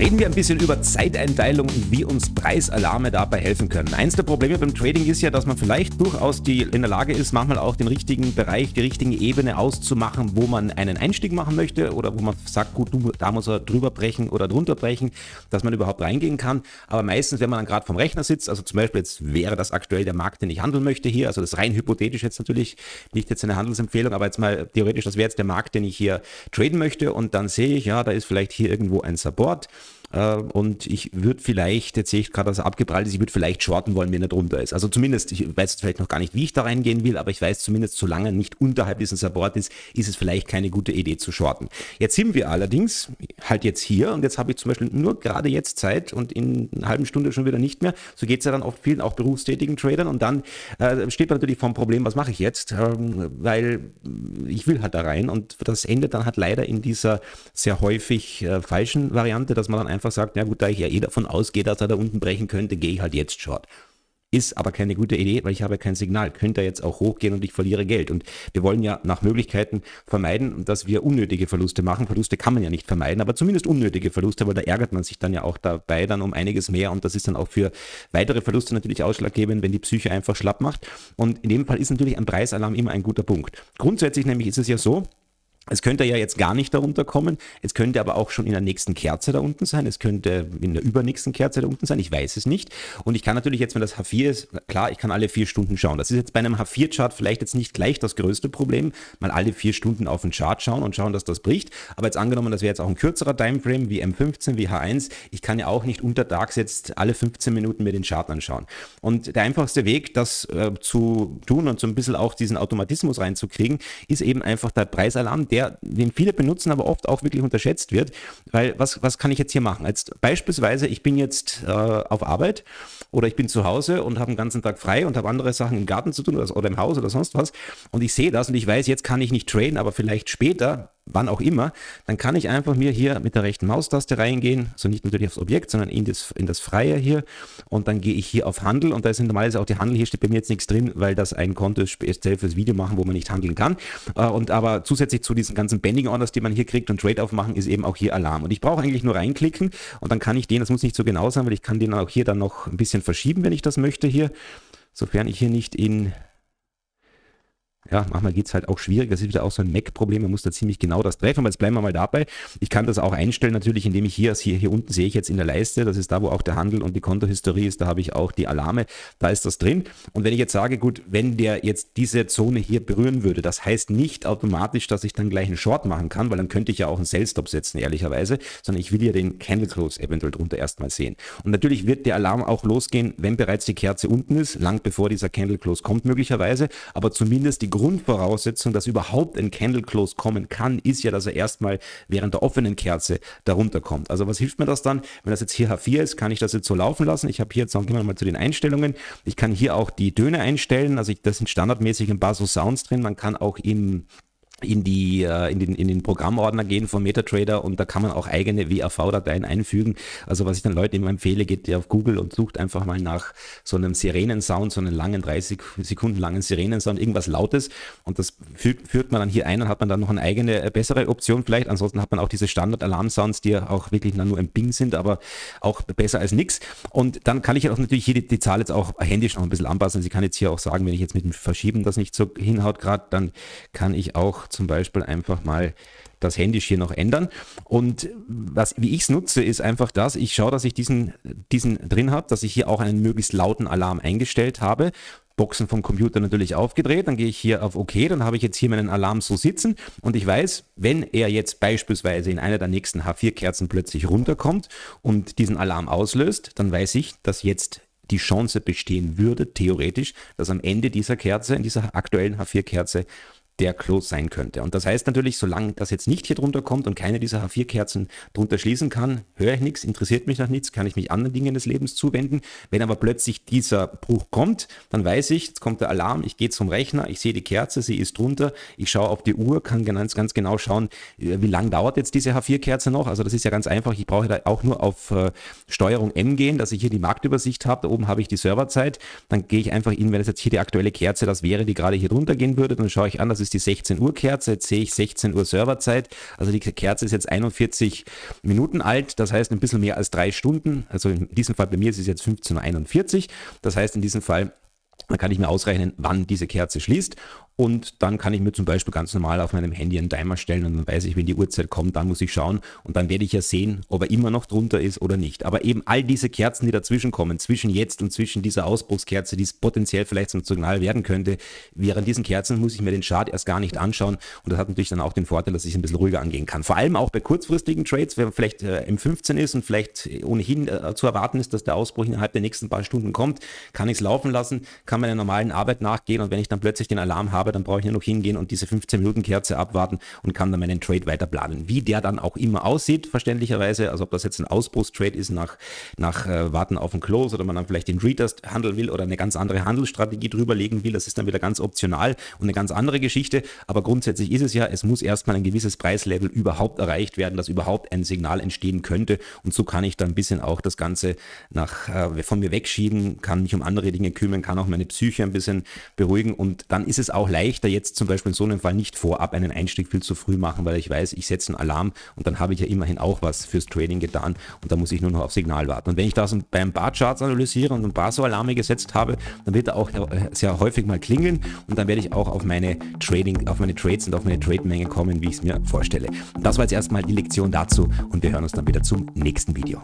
reden wir ein bisschen über Zeiteinteilung und wie uns Preisalarme dabei helfen können. Eins der Probleme beim Trading ist ja, dass man vielleicht durchaus die, in der Lage ist, manchmal auch den richtigen Bereich, die richtige Ebene auszumachen, wo man einen Einstieg machen möchte oder wo man sagt, gut, du, da muss er drüber brechen oder drunter brechen, dass man überhaupt reingehen kann. Aber meistens, wenn man dann gerade vom Rechner sitzt, also zum Beispiel jetzt wäre das aktuell der Markt, den ich handeln möchte hier, also das rein hypothetisch jetzt natürlich, nicht jetzt eine Handelsempfehlung, aber jetzt mal theoretisch, das wäre jetzt der Markt, den ich hier traden möchte und dann sehe ich, ja, da ist vielleicht hier irgendwo ein Support. Äh, und ich würde vielleicht, jetzt sehe ich gerade, dass er abgeprallt ist, ich würde vielleicht shorten wollen, wenn er drunter ist. Also zumindest, ich weiß vielleicht noch gar nicht, wie ich da reingehen will, aber ich weiß zumindest, solange er nicht unterhalb dieses Support ist, ist es vielleicht keine gute Idee zu shorten. Jetzt sind wir allerdings halt jetzt hier und jetzt habe ich zum Beispiel nur gerade jetzt Zeit und in einer halben Stunde schon wieder nicht mehr. So geht es ja dann oft vielen, auch berufstätigen Tradern und dann äh, steht man natürlich vor dem Problem, was mache ich jetzt? Ähm, weil ich will halt da rein und das endet dann halt leider in dieser sehr häufig äh, falschen Variante, dass man dann einfach einfach sagt, na gut, da ich ja eh davon ausgehe, dass er da unten brechen könnte, gehe ich halt jetzt short. Ist aber keine gute Idee, weil ich habe kein Signal. Könnte er jetzt auch hochgehen und ich verliere Geld. Und wir wollen ja nach Möglichkeiten vermeiden, dass wir unnötige Verluste machen. Verluste kann man ja nicht vermeiden, aber zumindest unnötige Verluste, weil da ärgert man sich dann ja auch dabei dann um einiges mehr. Und das ist dann auch für weitere Verluste natürlich ausschlaggebend, wenn die Psyche einfach schlapp macht. Und in dem Fall ist natürlich ein Preisalarm immer ein guter Punkt. Grundsätzlich nämlich ist es ja so, es könnte ja jetzt gar nicht darunter kommen. Es könnte aber auch schon in der nächsten Kerze da unten sein. Es könnte in der übernächsten Kerze da unten sein. Ich weiß es nicht. Und ich kann natürlich jetzt, wenn das H4 ist, klar, ich kann alle vier Stunden schauen. Das ist jetzt bei einem H4-Chart vielleicht jetzt nicht gleich das größte Problem. Mal alle vier Stunden auf den Chart schauen und schauen, dass das bricht. Aber jetzt angenommen, das wäre jetzt auch ein kürzerer Timeframe wie M15, wie H1. Ich kann ja auch nicht untertags jetzt alle 15 Minuten mir den Chart anschauen. Und der einfachste Weg, das äh, zu tun und so ein bisschen auch diesen Automatismus reinzukriegen, ist eben einfach der Preisalarm, der der, den viele benutzen, aber oft auch wirklich unterschätzt wird. Weil was, was kann ich jetzt hier machen? Jetzt beispielsweise, ich bin jetzt äh, auf Arbeit oder ich bin zu Hause und habe den ganzen Tag frei und habe andere Sachen im Garten zu tun oder im Haus oder sonst was. Und ich sehe das und ich weiß, jetzt kann ich nicht traden, aber vielleicht später wann auch immer, dann kann ich einfach mir hier mit der rechten Maustaste reingehen, so also nicht natürlich aufs Objekt, sondern in das, in das Freie hier und dann gehe ich hier auf Handel und da sind normalerweise auch die Handel, hier steht bei mir jetzt nichts drin, weil das ein Konto ist speziell fürs Video machen, wo man nicht handeln kann äh, und aber zusätzlich zu diesen ganzen Bending Orders, die man hier kriegt und trade aufmachen, ist eben auch hier Alarm und ich brauche eigentlich nur reinklicken und dann kann ich den, das muss nicht so genau sein, weil ich kann den auch hier dann noch ein bisschen verschieben, wenn ich das möchte hier, sofern ich hier nicht in ja, manchmal geht es halt auch schwierig. Das ist wieder auch so ein Mac-Problem. Man muss da ziemlich genau das treffen. Aber jetzt bleiben wir mal dabei. Ich kann das auch einstellen natürlich, indem ich hier, hier, hier unten sehe ich jetzt in der Leiste, das ist da, wo auch der Handel und die Kontohistorie ist, da habe ich auch die Alarme, da ist das drin. Und wenn ich jetzt sage, gut, wenn der jetzt diese Zone hier berühren würde, das heißt nicht automatisch, dass ich dann gleich einen Short machen kann, weil dann könnte ich ja auch einen Sell-Stop setzen, ehrlicherweise, sondern ich will ja den Candle Close eventuell drunter erstmal sehen. Und natürlich wird der Alarm auch losgehen, wenn bereits die Kerze unten ist, lang bevor dieser Candle Close kommt möglicherweise, aber zumindest die Grundvoraussetzung, dass überhaupt ein Candle Close kommen kann, ist ja, dass er erstmal während der offenen Kerze darunter kommt. Also was hilft mir das dann? Wenn das jetzt hier H4 ist, kann ich das jetzt so laufen lassen. Ich habe hier jetzt, gehen wir mal zu den Einstellungen. Ich kann hier auch die Töne einstellen. Also ich, das sind standardmäßig im Basso Sounds drin. Man kann auch im in, die, äh, in, den, in den Programmordner gehen von MetaTrader und da kann man auch eigene WAV-Dateien einfügen. Also was ich den Leuten immer empfehle, geht ihr auf Google und sucht einfach mal nach so einem Sirenensound, so einem langen 30 Sekunden langen Sirenensound, irgendwas Lautes und das führt man dann hier ein und hat man dann noch eine eigene äh, bessere Option vielleicht. Ansonsten hat man auch diese Standard-Alarm-Sounds, die ja auch wirklich nur ein Bing sind, aber auch besser als nichts. Und dann kann ich auch natürlich hier die, die Zahl jetzt auch händisch noch ein bisschen anpassen. Sie also kann jetzt hier auch sagen, wenn ich jetzt mit dem Verschieben das nicht so hinhaut gerade, dann kann ich auch zum Beispiel einfach mal das Handy hier noch ändern. Und was, wie ich es nutze, ist einfach das, ich schaue, dass ich diesen, diesen drin habe, dass ich hier auch einen möglichst lauten Alarm eingestellt habe. Boxen vom Computer natürlich aufgedreht, dann gehe ich hier auf OK, dann habe ich jetzt hier meinen Alarm so sitzen und ich weiß, wenn er jetzt beispielsweise in einer der nächsten H4-Kerzen plötzlich runterkommt und diesen Alarm auslöst, dann weiß ich, dass jetzt die Chance bestehen würde, theoretisch, dass am Ende dieser Kerze, in dieser aktuellen H4-Kerze, der Close sein könnte. Und das heißt natürlich, solange das jetzt nicht hier drunter kommt und keine dieser H4-Kerzen drunter schließen kann, höre ich nichts, interessiert mich nach nichts, kann ich mich anderen Dingen des Lebens zuwenden. Wenn aber plötzlich dieser Bruch kommt, dann weiß ich, jetzt kommt der Alarm, ich gehe zum Rechner, ich sehe die Kerze, sie ist drunter, ich schaue auf die Uhr, kann ganz, ganz genau schauen, äh, wie lange dauert jetzt diese H4-Kerze noch. Also das ist ja ganz einfach, ich brauche da auch nur auf äh, Steuerung M gehen, dass ich hier die Marktübersicht habe, da oben habe ich die Serverzeit, dann gehe ich einfach in, wenn es jetzt hier die aktuelle Kerze, das wäre, die gerade hier drunter gehen würde, dann schaue ich an, das ist ist die 16 Uhr Kerze. Jetzt sehe ich 16 Uhr Serverzeit. Also die Kerze ist jetzt 41 Minuten alt. Das heißt ein bisschen mehr als drei Stunden. Also in diesem Fall bei mir ist es jetzt 15.41 Uhr. Das heißt in diesem Fall dann kann ich mir ausrechnen, wann diese Kerze schließt und dann kann ich mir zum Beispiel ganz normal auf meinem Handy einen Timer stellen und dann weiß ich, wenn die Uhrzeit kommt, dann muss ich schauen und dann werde ich ja sehen, ob er immer noch drunter ist oder nicht. Aber eben all diese Kerzen, die dazwischen kommen, zwischen jetzt und zwischen dieser Ausbruchskerze, die es potenziell vielleicht zum Signal werden könnte, während diesen Kerzen muss ich mir den Chart erst gar nicht anschauen und das hat natürlich dann auch den Vorteil, dass ich es ein bisschen ruhiger angehen kann. Vor allem auch bei kurzfristigen Trades, wenn man vielleicht äh, M15 ist und vielleicht ohnehin äh, zu erwarten ist, dass der Ausbruch innerhalb der nächsten paar Stunden kommt, kann ich es laufen lassen, kann meiner normalen Arbeit nachgehen und wenn ich dann plötzlich den Alarm habe, dann brauche ich nur noch hingehen und diese 15-Minuten-Kerze abwarten und kann dann meinen Trade weiter planen. Wie der dann auch immer aussieht, verständlicherweise, also ob das jetzt ein Ausbruchstrade ist nach, nach äh, Warten auf den Close oder man dann vielleicht den Retest handeln will oder eine ganz andere Handelsstrategie drüberlegen will, das ist dann wieder ganz optional und eine ganz andere Geschichte. Aber grundsätzlich ist es ja, es muss erstmal ein gewisses Preislevel überhaupt erreicht werden, dass überhaupt ein Signal entstehen könnte. Und so kann ich dann ein bisschen auch das Ganze nach, äh, von mir wegschieben, kann mich um andere Dinge kümmern, kann auch meine Psyche ein bisschen beruhigen. Und dann ist es auch leichter, jetzt zum Beispiel in so einem Fall nicht vorab einen Einstieg viel zu früh machen, weil ich weiß, ich setze einen Alarm und dann habe ich ja immerhin auch was fürs Trading getan und da muss ich nur noch auf Signal warten. Und wenn ich das beim Barcharts analysiere und ein paar so Alarme gesetzt habe, dann wird er auch äh, sehr häufig mal klingeln und dann werde ich auch auf meine Trading, auf meine Trades und auf meine Trade-Menge kommen, wie ich es mir vorstelle. Und das war jetzt erstmal die Lektion dazu und wir hören uns dann wieder zum nächsten Video.